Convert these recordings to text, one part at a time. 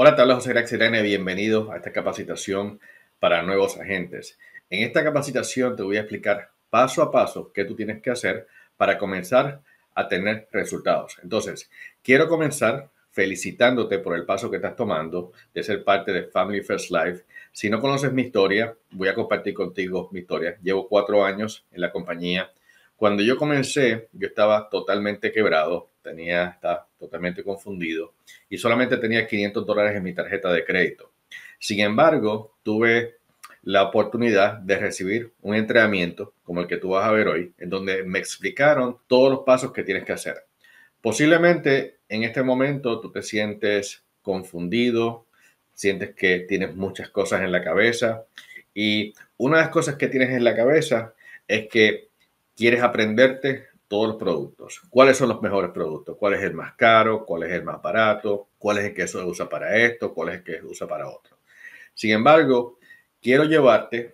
Hola, te habla José Graxirane, Bienvenido a esta capacitación para nuevos agentes. En esta capacitación te voy a explicar paso a paso qué tú tienes que hacer para comenzar a tener resultados. Entonces, quiero comenzar felicitándote por el paso que estás tomando de ser parte de Family First Life. Si no conoces mi historia, voy a compartir contigo mi historia. Llevo cuatro años en la compañía. Cuando yo comencé, yo estaba totalmente quebrado, tenía, estaba totalmente confundido y solamente tenía 500 dólares en mi tarjeta de crédito. Sin embargo, tuve la oportunidad de recibir un entrenamiento como el que tú vas a ver hoy, en donde me explicaron todos los pasos que tienes que hacer. Posiblemente en este momento tú te sientes confundido, sientes que tienes muchas cosas en la cabeza y una de las cosas que tienes en la cabeza es que quieres aprenderte todos los productos. ¿Cuáles son los mejores productos? ¿Cuál es el más caro? ¿Cuál es el más barato? ¿Cuál es el que se usa para esto? ¿Cuál es el que se usa para otro? Sin embargo, quiero llevarte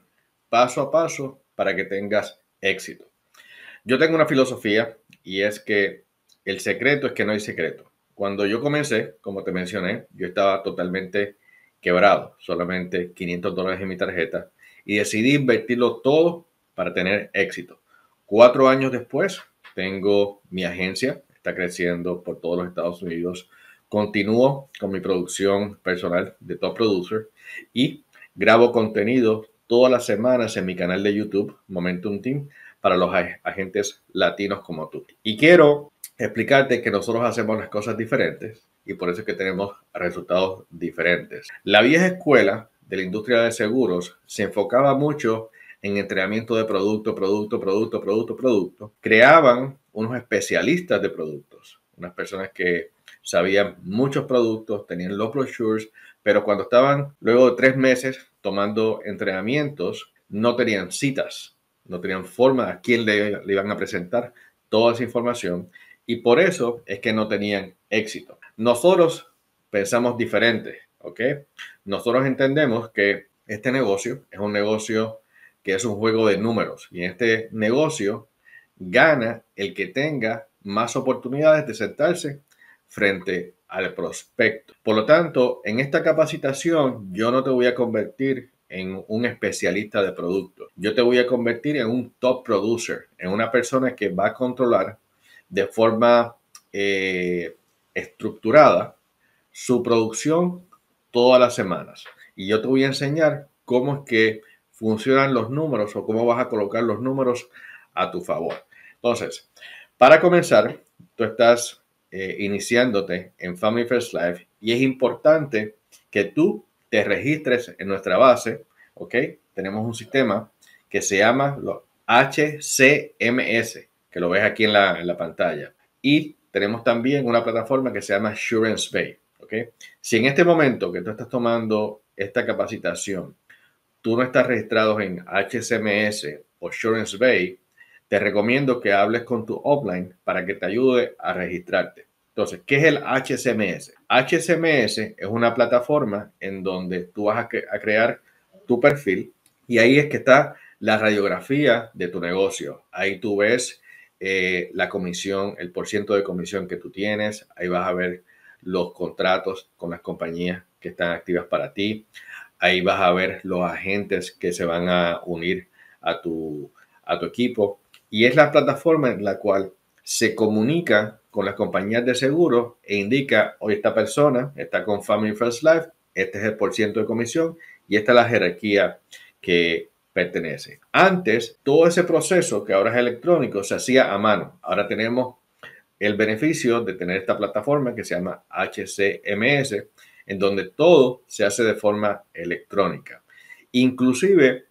paso a paso para que tengas éxito. Yo tengo una filosofía y es que el secreto es que no hay secreto. Cuando yo comencé, como te mencioné, yo estaba totalmente quebrado, solamente 500 dólares en mi tarjeta y decidí invertirlo todo para tener éxito. Cuatro años después, tengo mi agencia, está creciendo por todos los Estados Unidos. Continúo con mi producción personal de Top Producer y grabo contenido todas las semanas en mi canal de YouTube, Momentum Team, para los agentes latinos como tú. Y quiero explicarte que nosotros hacemos las cosas diferentes y por eso es que tenemos resultados diferentes. La vieja escuela de la industria de seguros se enfocaba mucho en entrenamiento de producto, producto, producto, producto, producto, creaban unos especialistas de productos, unas personas que sabían muchos productos, tenían los brochures, pero cuando estaban luego de tres meses tomando entrenamientos, no tenían citas, no tenían forma a quién le, le iban a presentar toda esa información y por eso es que no tenían éxito. Nosotros pensamos diferente, ¿ok? Nosotros entendemos que este negocio es un negocio que es un juego de números. Y en este negocio gana el que tenga más oportunidades de sentarse frente al prospecto. Por lo tanto, en esta capacitación yo no te voy a convertir en un especialista de producto. Yo te voy a convertir en un top producer, en una persona que va a controlar de forma eh, estructurada su producción todas las semanas. Y yo te voy a enseñar cómo es que funcionan los números o cómo vas a colocar los números a tu favor. Entonces, para comenzar, tú estás eh, iniciándote en Family First Life y es importante que tú te registres en nuestra base, ¿ok? Tenemos un sistema que se llama los HCMS, que lo ves aquí en la, en la pantalla. Y tenemos también una plataforma que se llama Assurance Bay, ¿ok? Si en este momento que tú estás tomando esta capacitación, tú no estás registrado en HCMS o Insurance Bay, te recomiendo que hables con tu offline para que te ayude a registrarte. Entonces, ¿qué es el HCMS? HCMS es una plataforma en donde tú vas a, crear tu perfil y ahí es que está la radiografía de tu negocio. Ahí tú ves eh, la comisión, el porciento de comisión que tú tienes. Ahí vas a ver los contratos con las compañías que están activas para ti. Ahí vas a ver los agentes que se van a unir a tu, a tu equipo. Y es la plataforma en la cual se comunica con las compañías de seguro e indica, hoy esta persona está con Family First Life, este es el porcentaje de comisión y esta es la jerarquía que pertenece. Antes, todo ese proceso que ahora es electrónico se hacía a mano. Ahora tenemos el beneficio de tener esta plataforma que se llama HCMS, en donde todo se hace de forma electrónica. Inclusive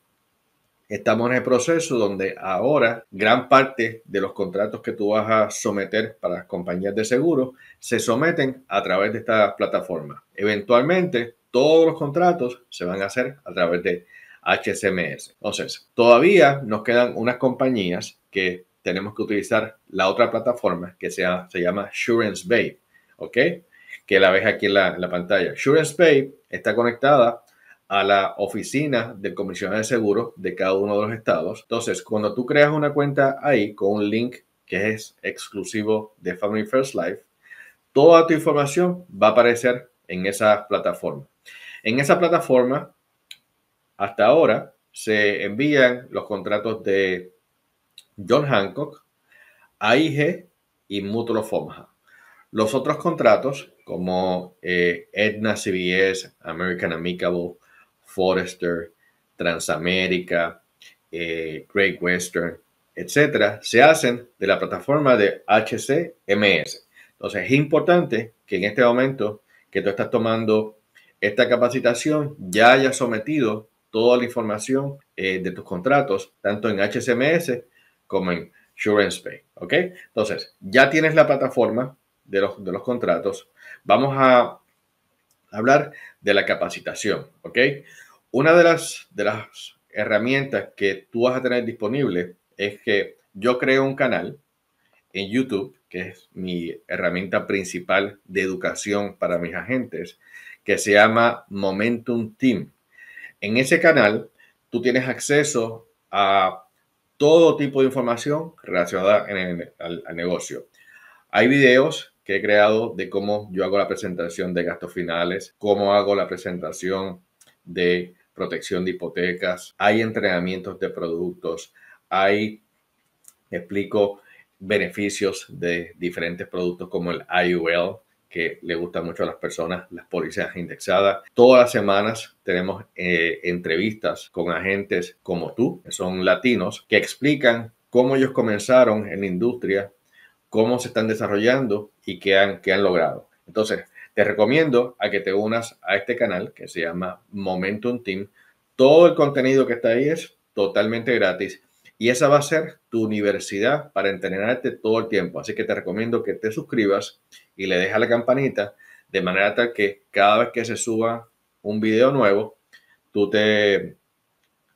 estamos en el proceso donde ahora gran parte de los contratos que tú vas a someter para las compañías de seguro se someten a través de esta plataforma. Eventualmente todos los contratos se van a hacer a través de HCMS. Entonces, todavía nos quedan unas compañías que tenemos que utilizar la otra plataforma que se, llama Assurance Bay, ¿ok? que la ves aquí en la, pantalla. SureSpace está conectada a la oficina del comisionado de seguros de cada uno de los estados. Entonces, cuando tú creas una cuenta ahí con un link que es exclusivo de Family First Life, toda tu información va a aparecer en esa plataforma. En esa plataforma, hasta ahora, se envían los contratos de John Hancock, AIG y Mutual of los otros contratos, como eh, CBS, American Amicable, Forrester, Transamérica, eh, Great Western, etcétera, se hacen de la plataforma de HCMS. Entonces es importante que en este momento que tú estás tomando esta capacitación ya hayas sometido toda la información eh, de tus contratos, tanto en HCMS como en SurancePay. ¿Ok? Entonces ya tienes la plataforma, de los, de los contratos, vamos a hablar de la capacitación, ¿ok? Una de las, de las herramientas que tú vas a tener disponible es que yo creo un canal en YouTube, que es mi herramienta principal de educación para mis agentes, que se llama Momentum Team. En ese canal, tú tienes acceso a todo tipo de información relacionada al negocio. Hay videos que he creado de cómo yo hago la presentación de gastos finales, cómo hago la presentación de protección de hipotecas, hay entrenamientos de productos, hay, explico, beneficios de diferentes productos como el IUL, que le gusta mucho a las personas, las pólizas indexadas. Todas las semanas tenemos eh, entrevistas con agentes como tú, que son latinos, que explican cómo ellos comenzaron en la industria, cómo se están desarrollando y qué han, qué han logrado. Entonces, te recomiendo a que te unas a este canal que se llama Momentum Team. Todo el contenido que está ahí es totalmente gratis y esa va a ser tu universidad para entrenarte todo el tiempo. Así que te recomiendo que te suscribas y le dejas la campanita de manera tal que cada vez que se suba un video nuevo, tú te,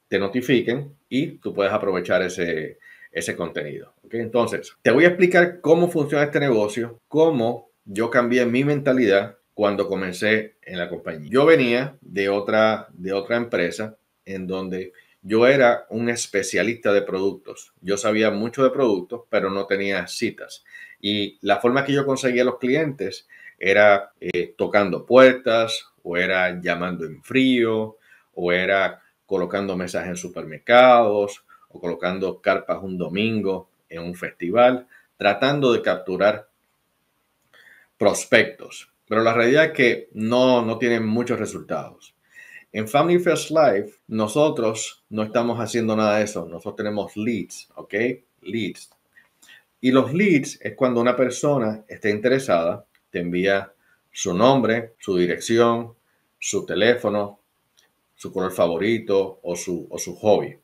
te notifiquen y tú puedes aprovechar ese, ese contenido. Entonces, te voy a explicar cómo funciona este negocio, cómo yo cambié mi mentalidad cuando comencé en la compañía. Yo venía de otra, de otra empresa en donde yo era un especialista de productos. Yo sabía mucho de productos, pero no tenía citas. Y la forma que yo conseguía los clientes era eh, tocando puertas, o era llamando en frío, o era colocando mensajes en supermercados, o colocando carpas un domingo en un festival, tratando de capturar prospectos. Pero la realidad es que no, tienen muchos resultados. En Family First Life, nosotros no estamos haciendo nada de eso. Nosotros tenemos leads, ¿ok? Leads. Y los leads es cuando una persona está interesada, te envía su nombre, su dirección, su teléfono, su color favorito o su, o su hobby.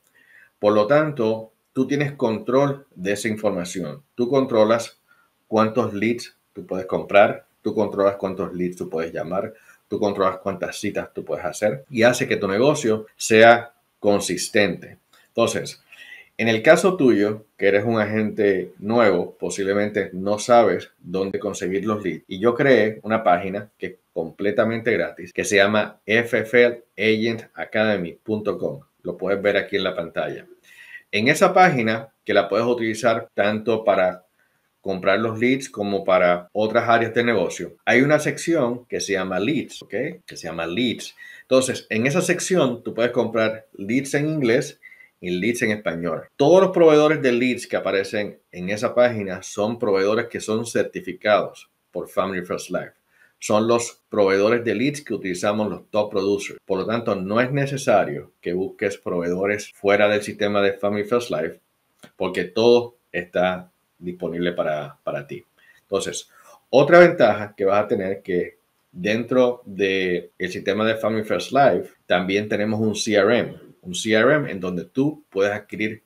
Por lo tanto, tú tienes control de esa información. Tú controlas cuántos leads tú puedes comprar, tú controlas cuántos leads tú puedes llamar, tú controlas cuántas citas tú puedes hacer y hace que tu negocio sea consistente. Entonces, en el caso tuyo, que eres un agente nuevo, posiblemente no sabes dónde conseguir los leads. Y yo creé una página que es completamente gratis, que se llama fflagentacademy.com. Lo puedes ver aquí en la pantalla. En esa página, que la puedes utilizar tanto para comprar los leads como para otras áreas de negocio, hay una sección que se llama leads, ¿ok? Que se llama leads. Entonces, en esa sección tú puedes comprar leads en inglés y leads en español. Todos los proveedores de leads que aparecen en esa página son proveedores que son certificados por Family First Life son los proveedores de leads que utilizamos los top producers. Por lo tanto, no es necesario que busques proveedores fuera del sistema de Family First Life porque todo está disponible para, para ti. Entonces, otra ventaja que vas a tener que dentro del el sistema de Family First Life también tenemos un CRM, un CRM en donde tú puedes adquirir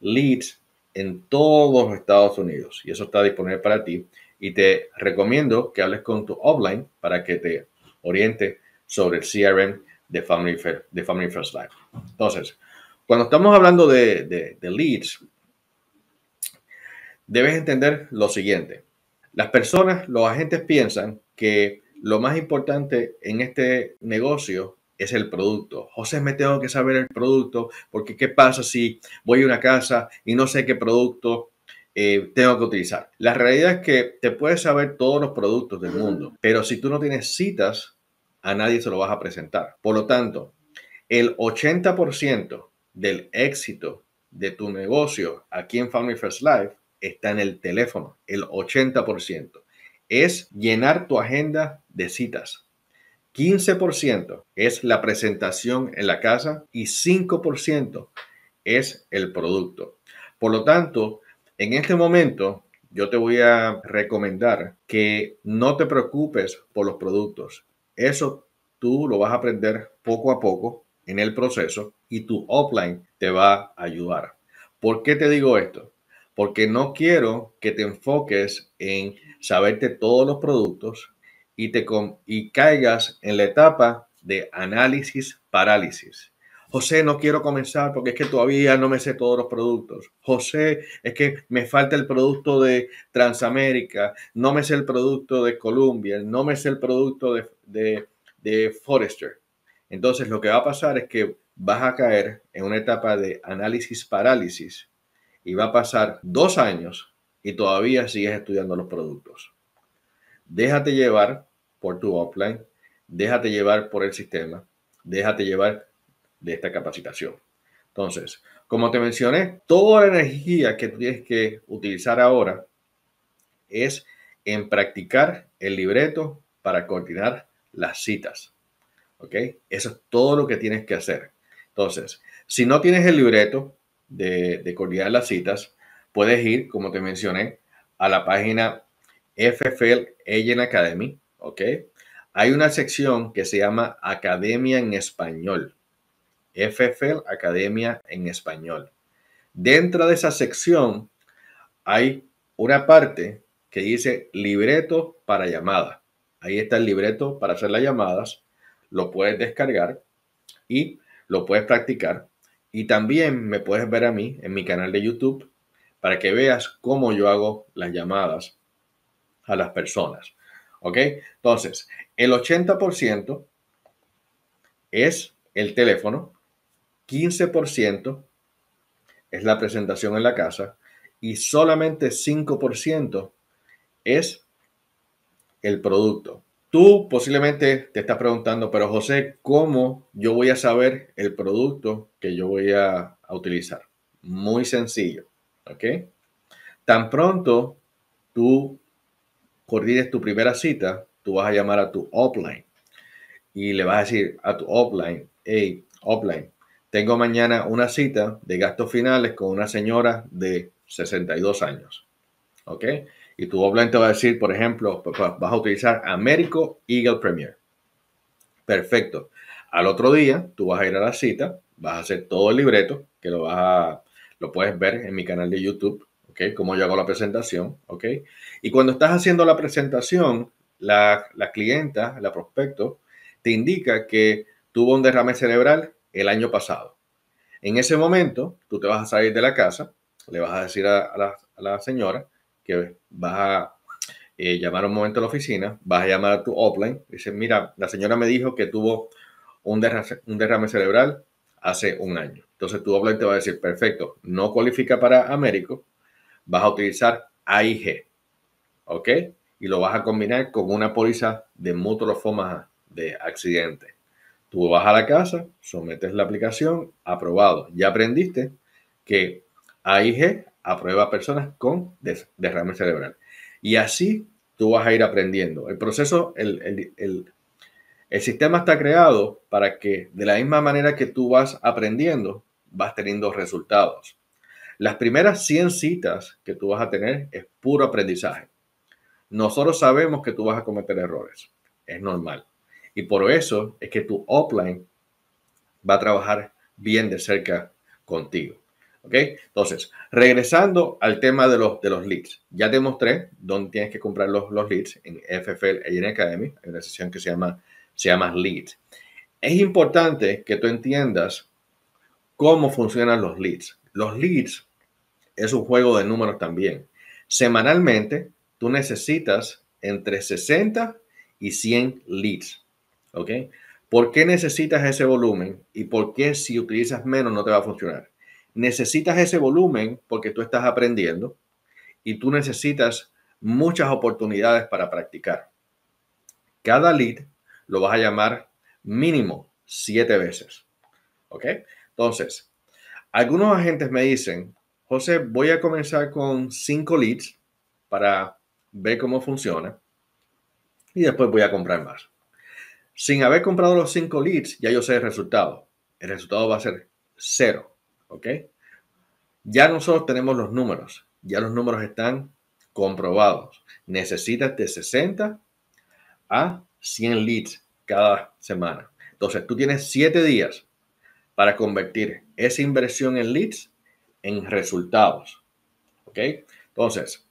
leads en todos los Estados Unidos y eso está disponible para ti y te recomiendo que hables con tu offline para que te oriente sobre el CRM de Family, de Family First Life. Entonces, cuando estamos hablando de, de leads, debes entender lo siguiente. Las personas, los agentes piensan que lo más importante en este negocio es el producto. José, me tengo que saber el producto, porque ¿qué pasa si voy a una casa y no sé qué producto eh, tengo que utilizar. La realidad es que te puedes saber todos los productos del mundo, pero si tú no tienes citas, a nadie se lo vas a presentar. Por lo tanto, el 80% del éxito de tu negocio aquí en Family First Life está en el teléfono, el 80%. Es llenar tu agenda de citas. 15% es la presentación en la casa y 5% es el producto. Por lo tanto, en este momento, yo te voy a recomendar que no te preocupes por los productos. Eso tú lo vas a aprender poco a poco en el proceso y tu offline te va a ayudar. ¿Por qué te digo esto? Porque no quiero que te enfoques en saberte todos los productos y, te y caigas en la etapa de análisis parálisis. José, no quiero comenzar porque es que todavía no me sé todos los productos. José, es que me falta el producto de Transamérica, no me sé el producto de Colombia, no me sé el producto de, de, de Forrester. Entonces, lo que va a pasar es que vas a caer en una etapa de análisis parálisis y va a pasar dos años y todavía sigues estudiando los productos. Déjate llevar por tu offline, déjate llevar por el sistema, déjate llevar de esta capacitación. Entonces, como te mencioné, toda la energía que tienes que utilizar ahora es en practicar el libreto para coordinar las citas. ¿Ok? Eso es todo lo que tienes que hacer. Entonces, si no tienes el libreto de, coordinar las citas, puedes ir, como te mencioné, a la página FFL Agent Academy. ¿Ok? Hay una sección que se llama Academia en Español. FFL Academia en español. Dentro de esa sección hay una parte que dice libreto para Llamadas. Ahí está el libreto para hacer las llamadas. Lo puedes descargar y lo puedes practicar. Y también me puedes ver a mí en mi canal de YouTube para que veas cómo yo hago las llamadas a las personas. ¿Ok? Entonces, el 80% es el teléfono, 15% es la presentación en la casa y solamente 5% es el producto. Tú posiblemente te estás preguntando, pero José, ¿cómo yo voy a saber el producto que yo voy a, utilizar? Muy sencillo, ¿ok? Tan pronto tú coordines tu primera cita, tú vas a llamar a tu offline y le vas a decir a tu offline, hey, offline, tengo mañana una cita de gastos finales con una señora de 62 años. ¿Ok? Y tu obviamente va a decir, por ejemplo, vas a utilizar Américo Eagle Premier. Perfecto. Al otro día, tú vas a ir a la cita, vas a hacer todo el libreto, que lo vas a, lo puedes ver en mi canal de YouTube, ¿ok? como yo hago la presentación, ¿ok? Y cuando estás haciendo la presentación, la, la clienta, la prospecto, te indica que tuvo un derrame cerebral el año pasado. En ese momento, tú te vas a salir de la casa, le vas a decir a, la, señora que vas a eh, llamar un momento a la oficina, vas a llamar a tu offline, dices, mira, la señora me dijo que tuvo un derrame, cerebral hace un año. Entonces tu offline te va a decir, perfecto, no cualifica para Américo, vas a utilizar AIG, ¿ok? Y lo vas a combinar con una póliza de formas de accidente. Tú vas a la casa, sometes la aplicación, aprobado. Ya aprendiste que AIG aprueba personas con derrame cerebral. Y así tú vas a ir aprendiendo. El proceso, el, el, sistema está creado para que de la misma manera que tú vas aprendiendo, vas teniendo resultados. Las primeras 100 citas que tú vas a tener es puro aprendizaje. Nosotros sabemos que tú vas a cometer errores. Es normal. Y por eso es que tu offline va a trabajar bien de cerca contigo. ¿Ok? Entonces, regresando al tema de los, de los leads. Ya te mostré dónde tienes que comprar los, leads en FFL y en Academy. Hay una sesión que se llama, se llama Leads. Es importante que tú entiendas cómo funcionan los leads. Los leads es un juego de números también. Semanalmente, tú necesitas entre 60 y 100 leads ¿Por qué necesitas ese volumen y por qué si utilizas menos no te va a funcionar? Necesitas ese volumen porque tú estás aprendiendo y tú necesitas muchas oportunidades para practicar. Cada lead lo vas a llamar mínimo siete veces. ¿Ok? Entonces, algunos agentes me dicen, José, voy a comenzar con cinco leads para ver cómo funciona y después voy a comprar más sin haber comprado los cinco leads, ya yo sé el resultado. El resultado va a ser cero. ¿Ok? Ya nosotros tenemos los números. Ya los números están comprobados. Necesitas de 60 a 100 leads cada semana. Entonces, tú tienes 7 días para convertir esa inversión en leads en resultados. ¿Ok? Entonces,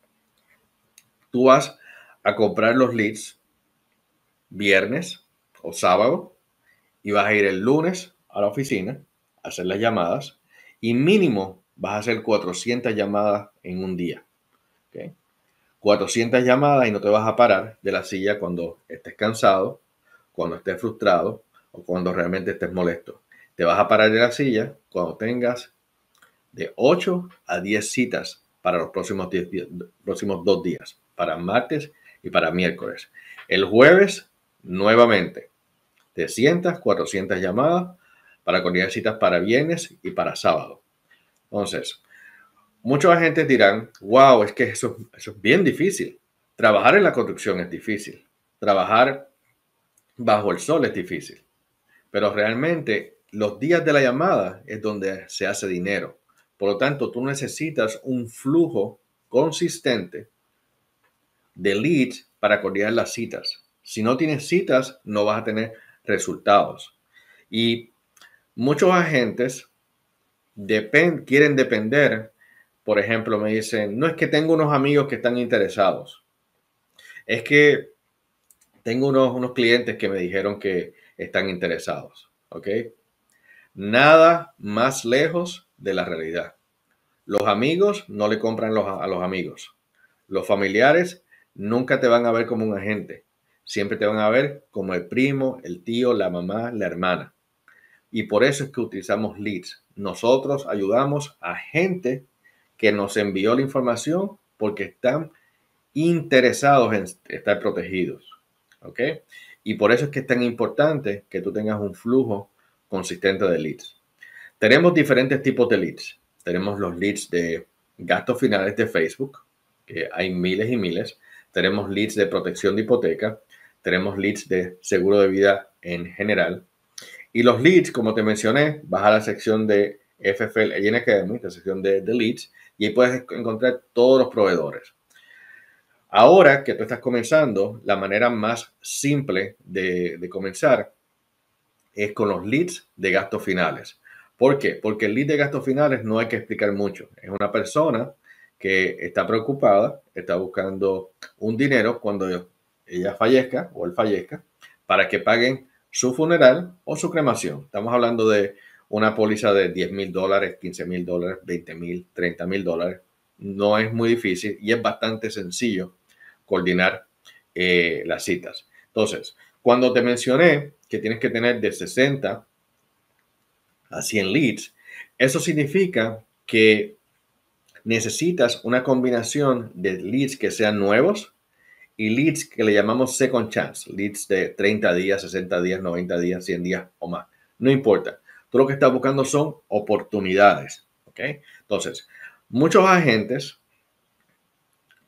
tú vas a comprar los leads viernes, sábado y vas a ir el lunes a la oficina a hacer las llamadas y mínimo vas a hacer 400 llamadas en un día. 400 llamadas y no te vas a parar de la silla cuando estés cansado, cuando estés frustrado o cuando realmente estés molesto. Te vas a parar de la silla cuando tengas de 8 a 10 citas para los próximos, próximos dos días, para martes y para miércoles. El jueves, nuevamente, 300, 400 llamadas para coordinar citas para viernes y para sábado. Entonces, muchos agentes dirán, wow, es que eso, es bien difícil. Trabajar en la construcción es difícil. Trabajar bajo el sol es difícil. Pero realmente los días de la llamada es donde se hace dinero. Por lo tanto, tú necesitas un flujo consistente de leads para coordinar las citas. Si no tienes citas, no vas a tener resultados. Y muchos agentes quieren depender, por ejemplo, me dicen, no es que tengo unos amigos que están interesados, es que tengo unos, unos clientes que me dijeron que están interesados, ¿ok? Nada más lejos de la realidad. Los amigos no le compran los, a los amigos. Los familiares nunca te van a ver como un agente siempre te van a ver como el primo, el tío, la mamá, la hermana. Y por eso es que utilizamos leads. Nosotros ayudamos a gente que nos envió la información porque están interesados en estar protegidos. ¿Ok? Y por eso es que es tan importante que tú tengas un flujo consistente de leads. Tenemos diferentes tipos de leads. Tenemos los leads de gastos finales de Facebook, que hay miles y miles. Tenemos leads de protección de hipoteca tenemos leads de seguro de vida en general. Y los leads, como te mencioné, vas a la sección de FFL y Academy, la sección de, leads, y ahí puedes encontrar todos los proveedores. Ahora que tú estás comenzando, la manera más simple de, de, comenzar es con los leads de gastos finales. ¿Por qué? Porque el lead de gastos finales no hay que explicar mucho. Es una persona que está preocupada, está buscando un dinero cuando ella fallezca o él fallezca, para que paguen su funeral o su cremación. Estamos hablando de una póliza de 10 mil dólares, 15 mil dólares, 20 mil, 30 mil dólares. No es muy difícil y es bastante sencillo coordinar eh, las citas. Entonces, cuando te mencioné que tienes que tener de 60 a 100 leads, eso significa que necesitas una combinación de leads que sean nuevos, y leads que le llamamos second chance, leads de 30 días, 60 días, 90 días, 100 días o más. No importa. Tú lo que estás buscando son oportunidades. ¿ok? Entonces, muchos agentes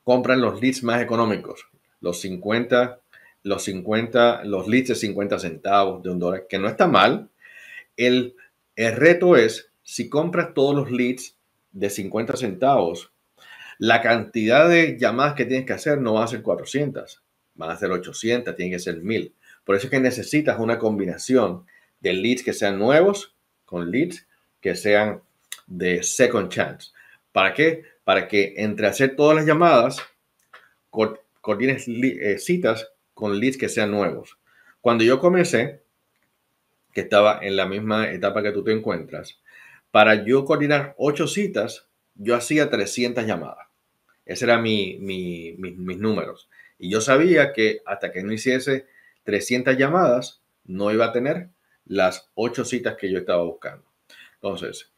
compran los leads más económicos, los 50, los 50, los leads de 50 centavos de un dólar, que no está mal. El, el reto es, si compras todos los leads de 50 centavos, la cantidad de llamadas que tienes que hacer no va a ser 400, van a ser 800, tienen que ser 1000. Por eso es que necesitas una combinación de leads que sean nuevos con leads que sean de second chance. ¿Para qué? Para que entre hacer todas las llamadas coordines eh, citas con leads que sean nuevos. Cuando yo comencé, que estaba en la misma etapa que tú te encuentras, para yo coordinar ocho citas, yo hacía 300 llamadas. Ese era mi, mi, mis números. Y yo sabía que hasta que no hiciese 300 llamadas, no iba a tener las ocho citas que yo estaba buscando. Entonces,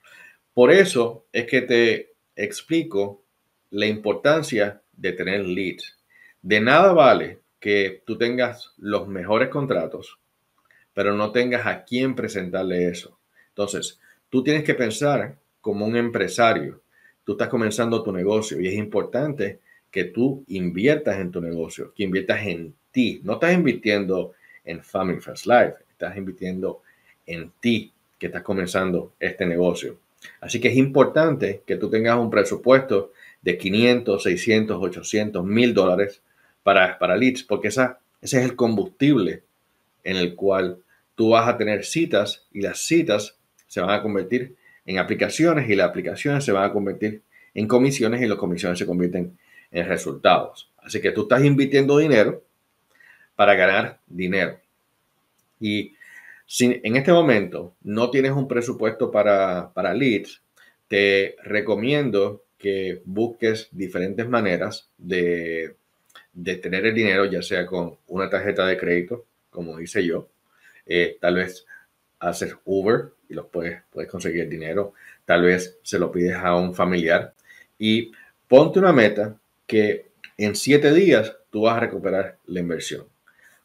por eso es que te explico la importancia de tener leads. De nada vale que tú tengas los mejores contratos, pero no tengas a quién presentarle eso. Entonces, tú tienes que pensar como un empresario tú estás comenzando tu negocio y es importante que tú inviertas en tu negocio, que inviertas en ti. No estás invirtiendo en Family First Life, estás invirtiendo en ti que estás comenzando este negocio. Así que es importante que tú tengas un presupuesto de 500, 600, 800, 1000 dólares para, para leads, porque esa, ese es el combustible en el cual tú vas a tener citas y las citas se van a convertir en aplicaciones y las aplicaciones se van a convertir en comisiones y las comisiones se convierten en resultados. Así que tú estás invirtiendo dinero para ganar dinero. Y si en este momento no tienes un presupuesto para, para leads, te recomiendo que busques diferentes maneras de, tener el dinero, ya sea con una tarjeta de crédito, como hice yo, eh, tal vez hacer Uber y los puedes, puedes conseguir dinero. Tal vez se lo pides a un familiar y ponte una meta que en siete días tú vas a recuperar la inversión.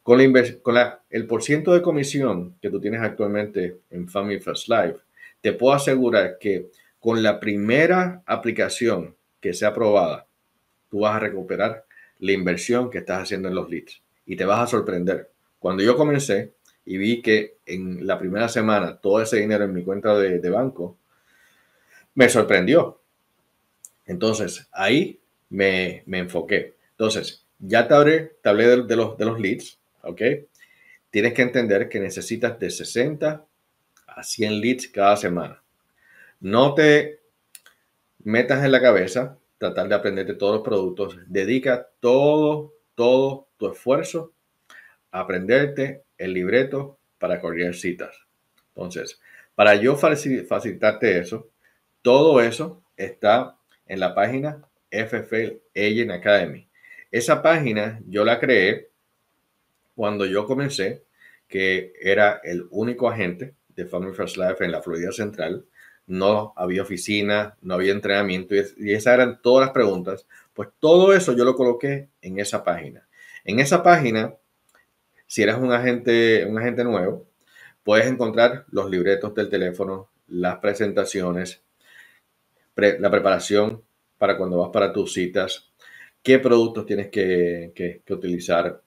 Con, la con la, el porcentaje de comisión que tú tienes actualmente en Family First Life, te puedo asegurar que con la primera aplicación que sea aprobada, tú vas a recuperar la inversión que estás haciendo en los leads y te vas a sorprender. Cuando yo comencé, y vi que en la primera semana todo ese dinero en mi cuenta de, banco, me sorprendió. Entonces, ahí me, me, enfoqué. Entonces, ya te hablé, de, los, de los leads, ¿ok? Tienes que entender que necesitas de 60 a 100 leads cada semana. No te metas en la cabeza tratar de aprenderte todos los productos. Dedica todo, todo tu esfuerzo aprenderte el libreto para correr citas. Entonces, para yo facilitarte eso, todo eso está en la página FFL Agent Academy. Esa página yo la creé cuando yo comencé, que era el único agente de Family First Life en la Florida Central. No había oficina, no había entrenamiento y esas eran todas las preguntas. Pues todo eso yo lo coloqué en esa página. En esa página si eres un agente, un agente nuevo, puedes encontrar los libretos del teléfono, las presentaciones, la preparación para cuando vas para tus citas, qué productos tienes que, utilizar,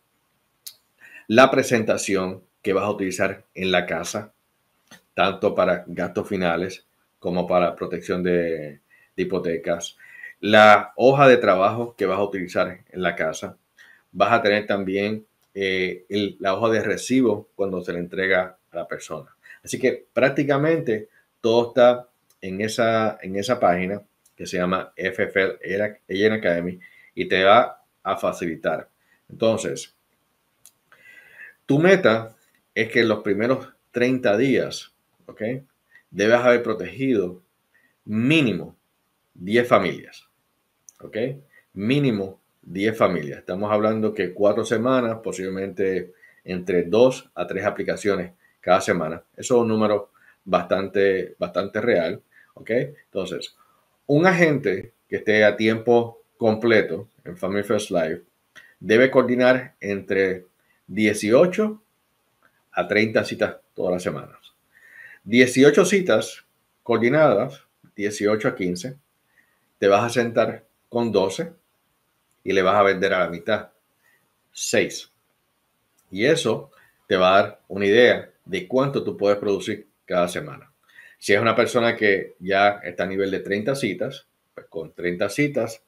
la presentación que vas a utilizar en la casa, tanto para gastos finales como para protección de, de, hipotecas. La hoja de trabajo que vas a utilizar en la casa. Vas a tener también eh, el, la hoja de recibo cuando se le entrega a la persona. Así que prácticamente todo está en esa, en esa página que se llama FFL en Academy y te va a facilitar. Entonces, tu meta es que en los primeros 30 días, ¿ok? Debes haber protegido mínimo 10 familias, ¿ok? Mínimo 10 familias. Estamos hablando que cuatro semanas, posiblemente entre dos a tres aplicaciones cada semana. Eso es un número bastante, bastante real. ¿Ok? Entonces, un agente que esté a tiempo completo en Family First Life debe coordinar entre 18 a 30 citas todas las semanas. 18 citas coordinadas, 18 a 15, te vas a sentar con 12 y le vas a vender a la mitad. 6. Y eso te va a dar una idea de cuánto tú puedes producir cada semana. Si es una persona que ya está a nivel de 30 citas, pues con 30 citas,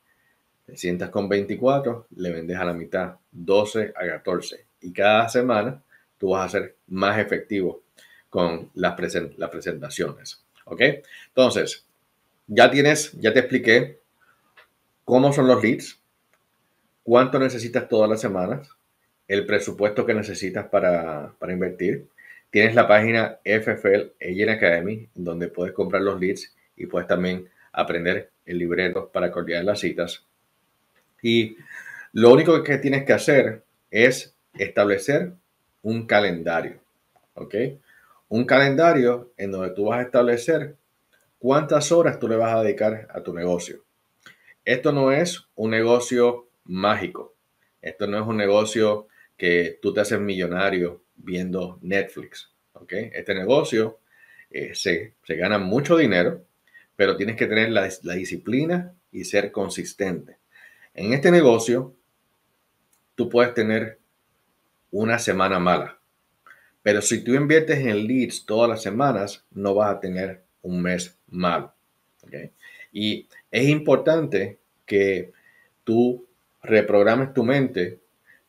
te sientas con 24, le vendes a la mitad 12 a 14. Y cada semana tú vas a ser más efectivo con las, las presentaciones. ¿Ok? Entonces, ya tienes, ya te expliqué cómo son los leads, cuánto necesitas todas las semanas, el presupuesto que necesitas para, invertir. Tienes la página FFL Agent Academy, donde puedes comprar los leads y puedes también aprender el libreto para coordinar las citas. Y lo único que tienes que hacer es establecer un calendario, ¿ok? Un calendario en donde tú vas a establecer cuántas horas tú le vas a dedicar a tu negocio. Esto no es un negocio mágico. Esto no es un negocio que tú te haces millonario viendo Netflix. Okay. Este negocio eh, se, gana mucho dinero, pero tienes que tener la, disciplina y ser consistente. En este negocio, tú puedes tener una semana mala, pero si tú inviertes en leads todas las semanas, no vas a tener un mes malo. ¿okay? Y es importante que tú reprogrames tu mente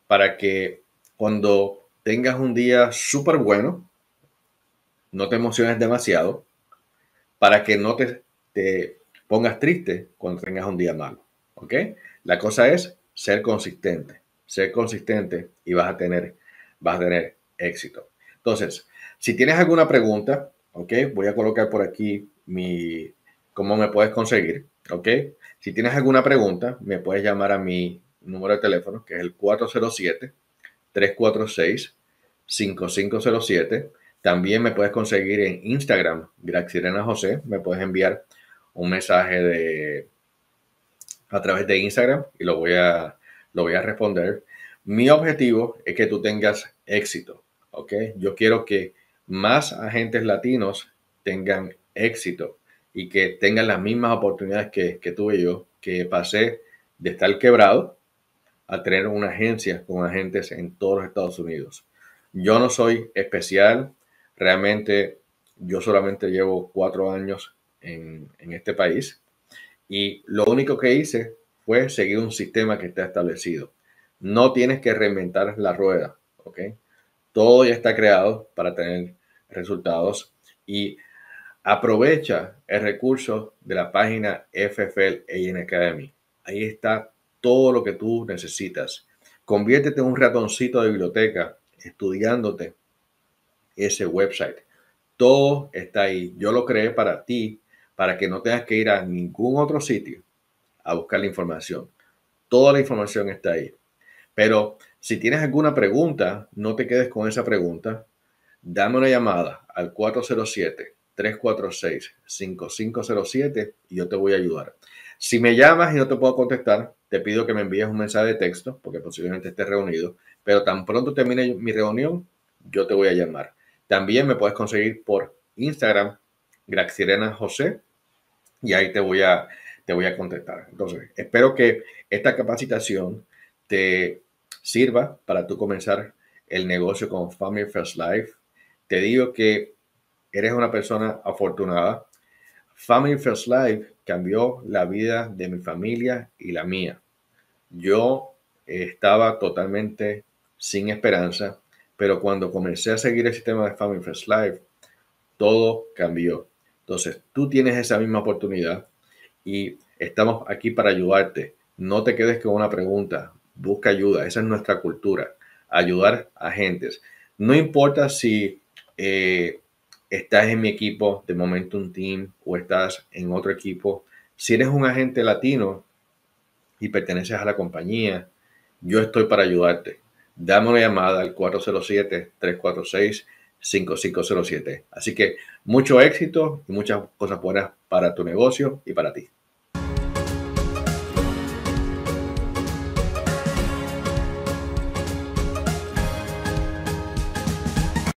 para que cuando tengas un día súper bueno, no te emociones demasiado, para que no te, pongas triste cuando tengas un día malo. ¿Ok? La cosa es ser consistente, ser consistente y vas a tener, vas a tener éxito. Entonces, si tienes alguna pregunta, ¿ok? Voy a colocar por aquí mi, cómo me puedes conseguir, ¿ok? Si tienes alguna pregunta, me puedes llamar a mi número de teléfono, que es el 407-346-5507. También me puedes conseguir en Instagram, Graxirena José. Me puedes enviar un mensaje de, a través de Instagram y lo voy, a, lo voy a responder. Mi objetivo es que tú tengas éxito, ¿ok? Yo quiero que más agentes latinos tengan éxito y que tengan las mismas oportunidades que, que tuve yo, que pasé de estar quebrado tener una agencia con agentes en todos los Estados Unidos. Yo no soy especial, realmente yo solamente llevo cuatro años en, este país y lo único que hice fue seguir un sistema que está establecido. No tienes que reinventar la rueda, ¿ok? Todo ya está creado para tener resultados y aprovecha el recurso de la página FFL AN Academy. Ahí está todo lo que tú necesitas. Conviértete en un ratoncito de biblioteca estudiándote ese website. Todo está ahí. Yo lo creé para ti, para que no tengas que ir a ningún otro sitio a buscar la información. Toda la información está ahí. Pero si tienes alguna pregunta, no te quedes con esa pregunta. Dame una llamada al 407. 346-5507 y yo te voy a ayudar. Si me llamas y no te puedo contestar, te pido que me envíes un mensaje de texto, porque posiblemente esté reunido, pero tan pronto termine mi reunión, yo te voy a llamar. También me puedes conseguir por Instagram, Graxirena José, y ahí te voy a, te voy a contestar. Entonces, espero que esta capacitación te sirva para tú comenzar el negocio con Family First Life. Te digo que eres una persona afortunada. Family First Life cambió la vida de mi familia y la mía. Yo estaba totalmente sin esperanza, pero cuando comencé a seguir el sistema de Family First Life, todo cambió. Entonces, tú tienes esa misma oportunidad y estamos aquí para ayudarte. No te quedes con una pregunta, busca ayuda. Esa es nuestra cultura, ayudar a gentes. No importa si eh, estás en mi equipo de momento un Team o estás en otro equipo. Si eres un agente latino y perteneces a la compañía, yo estoy para ayudarte. Dame una llamada al 407-346-5507. Así que mucho éxito y muchas cosas buenas para tu negocio y para ti.